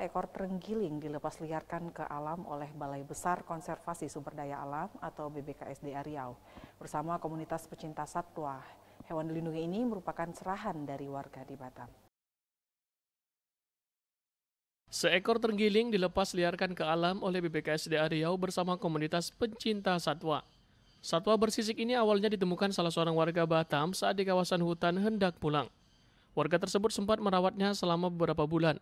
seekor terenggiling dilepas liarkan ke alam oleh Balai Besar Konservasi Sumber Daya Alam atau BBKSDA Riau bersama komunitas pecinta satwa. Hewan dilindungi ini merupakan serahan dari warga di Batam. Seekor terenggiling dilepas liarkan ke alam oleh BBKSDA Riau bersama komunitas pecinta satwa. Satwa bersisik ini awalnya ditemukan salah seorang warga Batam saat di kawasan hutan hendak pulang. Warga tersebut sempat merawatnya selama beberapa bulan.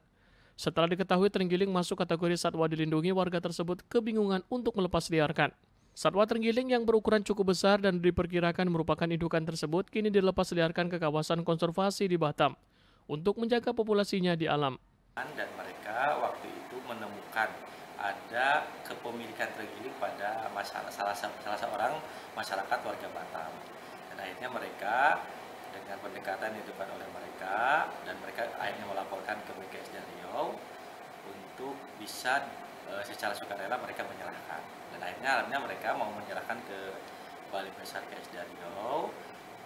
Setelah diketahui terenggiling masuk kategori satwa dilindungi, warga tersebut kebingungan untuk melepas liarkan. Satwa terenggiling yang berukuran cukup besar dan diperkirakan merupakan indukan tersebut kini dilepas liarkan ke kawasan konservasi di Batam untuk menjaga populasinya di alam. Dan mereka waktu itu menemukan ada kepemilikan terenggiling pada masalah, salah, salah seorang masyarakat warga Batam. Dan akhirnya mereka dengan pendekatan yang oleh mereka dan mereka akhirnya melakukan bisa e, secara sukarela mereka menyerahkan dan akhirnya alamnya mereka mau menyerahkan ke Bali Besar KS Riau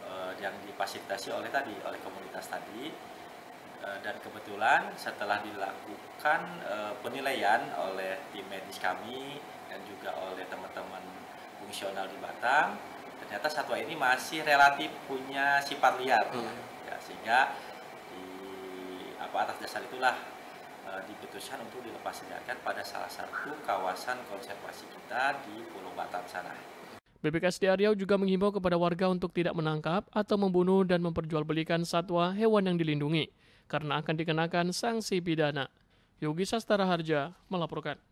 e, eh, yang difasilitasi oleh tadi oleh komunitas tadi e, dan kebetulan setelah dilakukan e, penilaian oleh tim medis kami dan juga oleh teman-teman fungsional di Batam ternyata satwa ini masih relatif punya sifat liar hmm. ya sehingga di apa atas dasar itulah Eh, diputuskan untuk dilepas liarkan pada salah satu kawasan konservasi kita di Pulau Batam sana. di Riau juga menghimbau kepada warga untuk tidak menangkap atau membunuh dan memperjualbelikan satwa hewan yang dilindungi karena akan dikenakan sanksi pidana. Yogi Sastara Harja melaporkan.